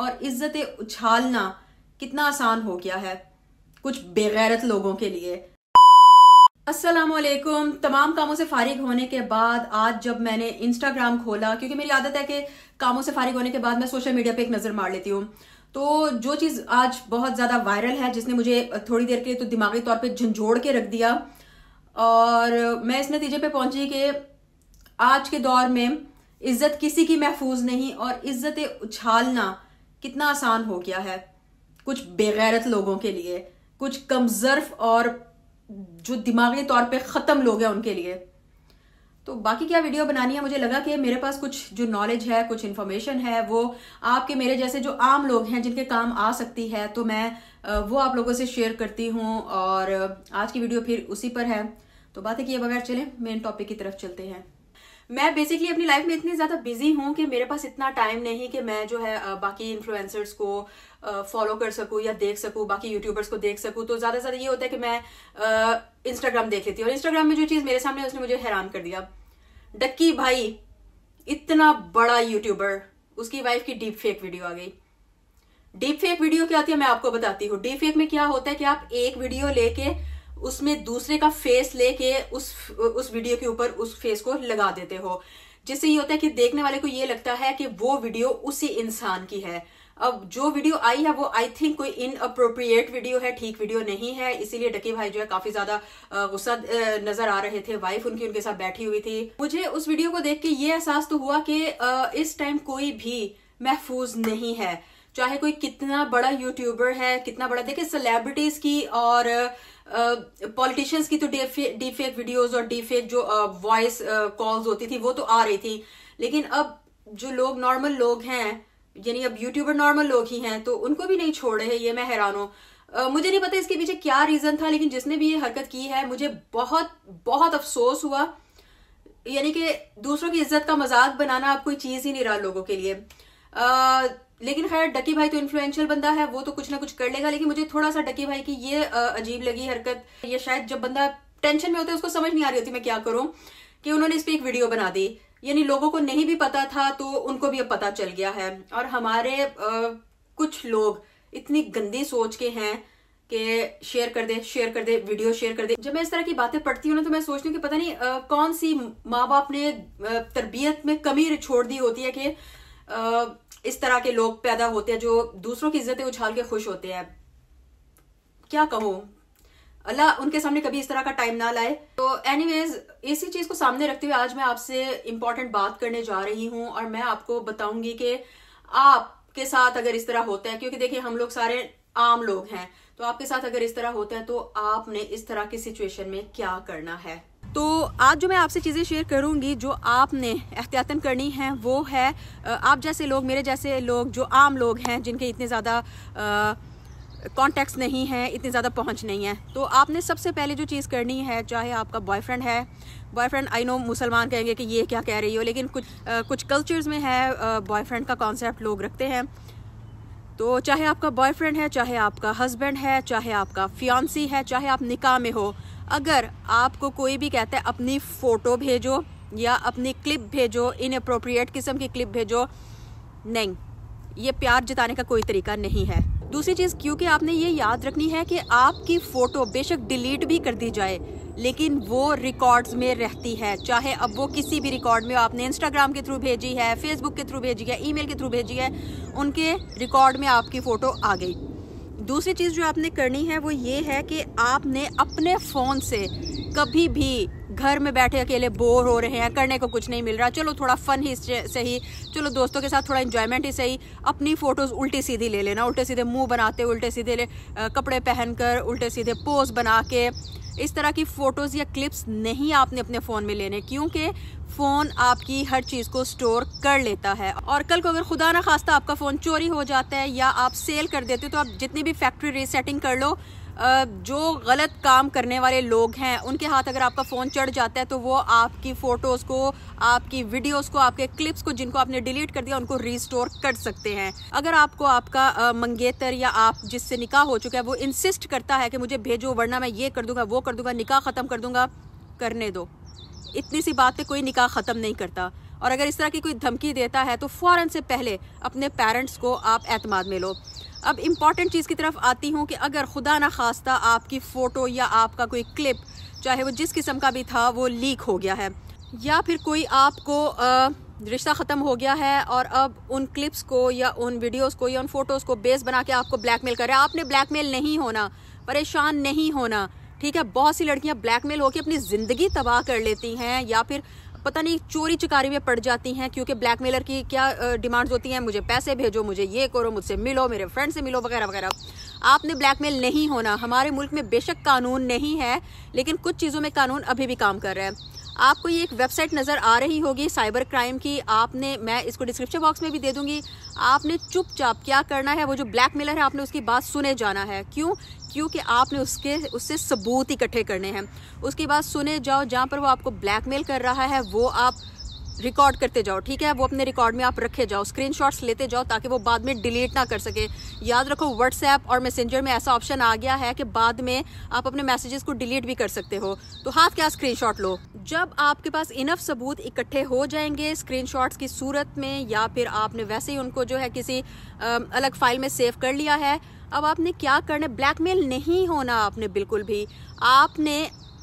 और इज्जतें उछालना कितना आसान हो गया है कुछ बेगैरत लोगों के लिए असलम तमाम कामों से फारिग होने के बाद आज जब मैंने इंस्टाग्राम खोला क्योंकि मेरी आदत है कि कामों से फारिग होने के बाद मैं सोशल मीडिया पे एक नज़र मार लेती हूँ तो जो चीज़ आज बहुत ज़्यादा वायरल है जिसने मुझे थोड़ी देर के लिए तो दिमागी तौर पर झंझोड़ के रख दिया और मैं इस नतीजे पे पहुंची कि आज के दौर में इज्जत किसी की महफूज नहीं और इज्जतें उछालना कितना आसान हो गया है कुछ बेगैरत लोगों के लिए कुछ कमजर्फ और जो दिमागी तौर पे ख़त्म लोग हैं उनके लिए तो बाकी क्या वीडियो बनानी है मुझे लगा कि मेरे पास कुछ जो नॉलेज है कुछ इन्फॉर्मेशन है वो आपके मेरे जैसे जो आम लोग हैं जिनके काम आ सकती है तो मैं वो आप लोगों से शेयर करती हूँ और आज की वीडियो फिर उसी पर है तो बात है कि ये बगैर चलें मेन टॉपिक की तरफ चलते हैं मैं बेसिकली अपनी लाइफ में इतनी ज़्यादा बिजी हूं कि मेरे पास इतना टाइम नहीं कि मैं जो है बाकी इन्फ्लुएंसर्स को फॉलो कर सकूँ या देख सकूं बाकी यूट्यूबर्स को देख सकूं तो ज़्यादा से ज़्यादा ये होता है कि मैं इंस्टाग्राम देख लेती हूँ और इंस्टाग्राम में जो चीज़ मेरे सामने उसने मुझे हैरान कर दिया डक्की भाई इतना बड़ा यूट्यूबर उसकी वाइफ की डीप फेक वीडियो आ गई डीप फेक वीडियो क्या होती है मैं आपको बताती हूँ डीप फेक में क्या होता है कि आप एक वीडियो लेके उसमें दूसरे का फेस लेके उस उस वीडियो के ऊपर उस फेस को लगा देते हो जिससे ये होता है कि देखने वाले को ये लगता है कि वो वीडियो उसी इंसान की है अब जो वीडियो आई है वो आई थिंक कोई इन अप्रोप्रिएट वीडियो है ठीक वीडियो नहीं है इसीलिए डकी भाई जो है काफी ज्यादा गुस्सा नजर आ रहे थे वाइफ उनकी उनके साथ बैठी हुई थी मुझे उस वीडियो को देख के ये एहसास तो हुआ कि इस टाइम कोई भी महफूज नहीं है चाहे कोई कितना बड़ा यूट्यूबर है कितना बड़ा देखिए सेलिब्रिटीज की और पॉलिटिशियंस की तो डी फेक वीडियोज और डी फेक जो वॉइस कॉल्स होती थी वो तो आ रही थी लेकिन अब जो लोग नॉर्मल लोग हैं यानी अब यूट्यूबर नॉर्मल लोग ही हैं तो उनको भी नहीं छोड़ रहे ये मैं हैरान हूं Uh, मुझे नहीं पता इसके पीछे क्या रीजन था लेकिन जिसने भी ये हरकत की है मुझे बहुत बहुत अफसोस हुआ यानी कि दूसरों की इज्जत का मजाक बनाना अब कोई चीज ही नहीं रहा लोगों के लिए uh, लेकिन खैर डकी भाई तो इन्फ्लुएंशियल बंदा है वो तो कुछ ना कुछ कर लेगा लेकिन मुझे थोड़ा सा डकी भाई की ये अजीब लगी हरकत ये शायद जब बंदा टेंशन में होता है उसको समझ नहीं आ रही होती मैं क्या करूं कि उन्होंने इस पर एक वीडियो बना दी यानी लोगों को नहीं भी पता था तो उनको भी अब पता चल गया है और हमारे आ, कुछ लोग इतनी गंदी सोच के हैं कि शेयर कर दे शेयर कर दे वीडियो शेयर कर दे जब मैं इस तरह की बातें पढ़ती हूँ ना तो मैं सोचती हूँ कि पता नहीं आ, कौन सी माँ बाप ने तरबियत में कमी छोड़ दी होती है कि इस तरह के लोग पैदा होते हैं जो दूसरों की इज्जतें उछाल के खुश होते हैं क्या कहो अल्लाह उनके सामने कभी इस तरह का टाइम ना लाए तो एनीवेज इसी चीज को सामने रखते हुए आज मैं आपसे इम्पोर्टेंट बात करने जा रही हूं और मैं आपको बताऊंगी कि आपके साथ अगर इस तरह होता है क्योंकि देखिए हम लोग सारे आम लोग हैं तो आपके साथ अगर इस तरह होता है तो आपने इस तरह की सिचुएशन में क्या करना है तो आज जो मैं आपसे चीज़ें शेयर करूंगी जो आपने एहतियातन करनी है वो है आप जैसे लोग मेरे जैसे लोग जो आम लोग हैं जिनके इतने ज़्यादा कॉन्टैक्ट्स नहीं हैं इतने ज़्यादा पहुंच नहीं है तो आपने सबसे पहले जो चीज़ करनी है चाहे आपका बॉयफ्रेंड है बॉयफ्रेंड आई नो मुसलमान कहेंगे कि ये क्या कह रही हो लेकिन कुछ आ, कुछ कल्चर्स में है बॉयफ्रेंड का कॉन्सेप्ट लोग रखते हैं तो चाहे आपका बॉयफ्रेंड है चाहे आपका हस्बैंड है चाहे आपका फियांसी है चाहे आप निकाह में हो अगर आपको कोई भी कहता है अपनी फ़ोटो भेजो या अपनी क्लिप भेजो इन अप्रोप्रिएट किस्म की क्लिप भेजो नहीं ये प्यार जताने का कोई तरीका नहीं है दूसरी चीज़ क्योंकि आपने ये याद रखनी है कि आपकी फ़ोटो बेशक डिलीट भी कर दी जाए लेकिन वो रिकॉर्ड्स में रहती है चाहे अब वो किसी भी रिकॉर्ड में आपने इंस्टाग्राम के थ्रू भेजी है फेसबुक के थ्रू भेजी है ईमेल के थ्रू भेजी है उनके रिकॉर्ड में आपकी फ़ोटो आ गई दूसरी चीज़ जो आपने करनी है वो ये है कि आपने अपने फ़ोन से कभी भी घर में बैठे अकेले बोर हो रहे हैं करने को कुछ नहीं मिल रहा चलो थोड़ा फन ही सही चलो दोस्तों के साथ थोड़ा इन्जॉयमेंट ही सही अपनी फ़ोटोज़ उल्टी सीधी ले लेना उल्टे सीधे मुंह बनाते उल्टे सीधे ले, कपड़े पहनकर उल्टे सीधे पोज बना के इस तरह की फ़ोटोज़ या क्लिप्स नहीं आपने अपने फ़ोन में लेने क्योंकि फ़ोन आपकी हर चीज़ को स्टोर कर लेता है और कल को अगर खुदा ना खास्ता आपका फ़ोन चोरी हो जाता है या आप सेल कर देते हो तो आप जितनी भी फैक्ट्री रीसेटिंग कर लो जो गलत काम करने वाले लोग हैं उनके हाथ अगर आपका फ़ोन चढ़ जाता है तो वो आपकी फ़ोटोज़ को आपकी वीडियोज़ को आपके क्लिप्स को जिनको आपने डिलीट कर दिया उनको रीस्टोर कर सकते हैं अगर आपको आपका मंगेतर या आप जिससे निकाह हो चुका है वो इंसिस्ट करता है कि मुझे भेजो वरना मैं ये कर दूंगा वो कर दूंगा निकाह ख़त्म कर दूंगा करने दो इतनी सी बात पर कोई निकाह ख़त्म नहीं करता और अगर इस तरह की कोई धमकी देता है तो फ़ौर से पहले अपने पेरेंट्स को आप एतमाद में लो अब इम्पॉर्टेंट चीज़ की तरफ आती हूँ कि अगर खुदा ना खास्ता आपकी फ़ोटो या आपका कोई क्लिप चाहे वो जिस किस्म का भी था वो लीक हो गया है या फिर कोई आपको रिश्ता ख़त्म हो गया है और अब उन क्लिप्स को या उन वीडियोस को या उन फ़ोटोज़ को बेस बना के आपको ब्लैकमेल कर रहा है आपने ब्लैकमेल नहीं होना परेशान नहीं होना ठीक है बहुत सी लड़कियां ब्लैकमेल होकर अपनी ज़िंदगी तबाह कर लेती हैं या फिर पता नहीं चोरी चकारी में पड़ जाती हैं क्योंकि ब्लैकमेलर की क्या डिमांड्स होती हैं मुझे पैसे भेजो मुझे ये करो मुझसे मिलो मेरे फ्रेंड से मिलो वगैरह वगैरह आपने ब्लैकमेल नहीं होना हमारे मुल्क में बेशक कानून नहीं है लेकिन कुछ चीज़ों में कानून अभी भी काम कर रहा है आपको ये एक वेबसाइट नज़र आ रही होगी साइबर क्राइम की आपने मैं इसको डिस्क्रिप्शन बॉक्स में भी दे दूंगी आपने चुपचाप क्या करना है वो जो ब्लैक मेलर है आपने उसकी बात सुने जाना है क्यों क्योंकि आपने उसके उससे सबूत इकट्ठे करने हैं उसकी बात सुने जाओ जहाँ पर वो आपको ब्लैकमेल कर रहा है वो आप रिकॉर्ड करते जाओ ठीक है वो अपने रिकॉर्ड में आप रखे जाओ स्क्रीन लेते जाओ ताकि वो बाद में डिलीट ना कर सके याद रखो व्हाट्सएप और मैसेंजर में ऐसा ऑप्शन आ गया है कि बाद में आप अपने मैसेजेस को डिलीट भी कर सकते हो तो हाथ क्या स्क्रीन लो जब आपके पास इनफ सबूत इकट्ठे हो जाएंगे स्क्रीन की सूरत में या फिर आपने वैसे ही उनको जो है किसी अलग फाइल में सेव कर लिया है अब आपने क्या करना ब्लैकमेल नहीं होना आपने बिल्कुल भी आपने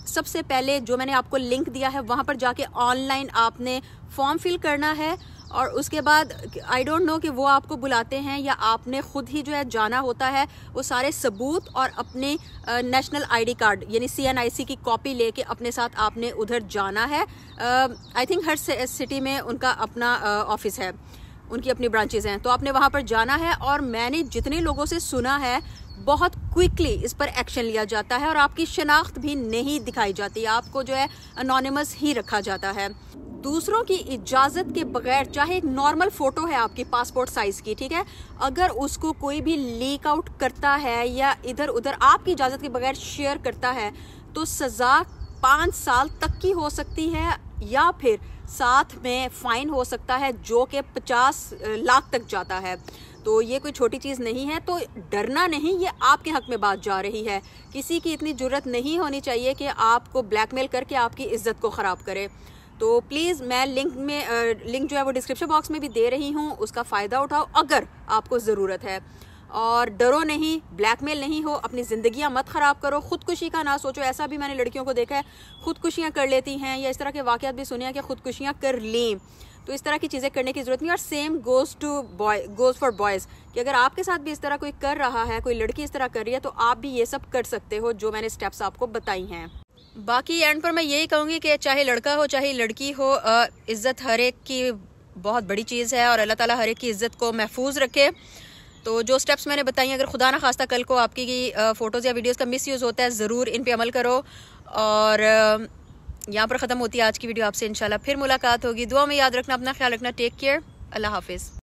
सबसे पहले जो मैंने आपको लिंक दिया है वहाँ पर जाके ऑनलाइन आपने फॉर्म फिल करना है और उसके बाद आई डोंट नो कि वो आपको बुलाते हैं या आपने खुद ही जो है जाना होता है वो सारे सबूत और अपने नेशनल आईडी कार्ड यानी सीएनआईसी की कॉपी लेके अपने साथ आपने उधर जाना है आई थिंक हर सिटी में उनका अपना ऑफिस है उनकी अपनी ब्रांचेज़ हैं तो आपने वहाँ पर जाना है और मैंने जितने लोगों से सुना है बहुत क्विकली इस पर एक्शन लिया जाता है और आपकी शनाख्त भी नहीं दिखाई जाती आपको जो है अनोनिमस ही रखा जाता है दूसरों की इजाज़त के बगैर चाहे एक नॉर्मल फ़ोटो है आपकी पासपोर्ट साइज़ की ठीक है अगर उसको कोई भी लीक आउट करता है या इधर उधर आपकी इजाज़त के बगैर शेयर करता है तो सज़ा पाँच साल तक की हो सकती है या फिर साथ में फ़ाइन हो सकता है जो कि पचास लाख तक जाता है तो ये कोई छोटी चीज़ नहीं है तो डरना नहीं ये आपके हक में बात जा रही है किसी की इतनी ज़रूरत नहीं होनी चाहिए कि आपको ब्लैकमेल करके आपकी इज्जत को ख़राब करे तो प्लीज़ मैं लिंक में लिंक जो है वो डिस्क्रिप्शन बॉक्स में भी दे रही हूँ उसका फ़ायदा उठाओ अगर आपको ज़रूरत है और डरो नहीं ब्लैकमेल नहीं हो अपनी ज़िंदियाँ मत ख़राब करो खुदकुशी का ना सोचो ऐसा भी मैंने लड़कियों को देखा है खुदकुशियाँ कर लेती हैं या इस तरह के वाक़ भी सुने हैं कि खुदकुशियाँ कर लें तो इस तरह की चीज़ें करने की ज़रूरत नहीं और same goes to boy goes for boys कि अगर आपके साथ भी इस तरह कोई कर रहा है कोई लड़की इस तरह कर रही है तो आप भी ये सब कर सकते हो जो मैंने स्टेप्स आपको बताई हैं बाकी एंड पर मैं यही कहूँगी कि चाहे लड़का हो चाहे लड़की हो इज़्ज़त हर एक की बहुत बड़ी चीज़ है और अल्लाह ताला हर एक की इज़्ज़त को महफूज रखे तो जो स्टेप्स मैंने बताई अगर खुदा ना खास्ता कल को आपकी फ़ोटोज़ या वीडियोज़ का मिस यूज़ होता है ज़रूर इन पर अमल करो और यहाँ पर ख़त्म होती है आज की वीडियो आपसे इंशाल्लाह फिर मुलाकात होगी दुआ में याद रखना अपना ख्याल रखना टेक केयर अल्लाह हाफिज़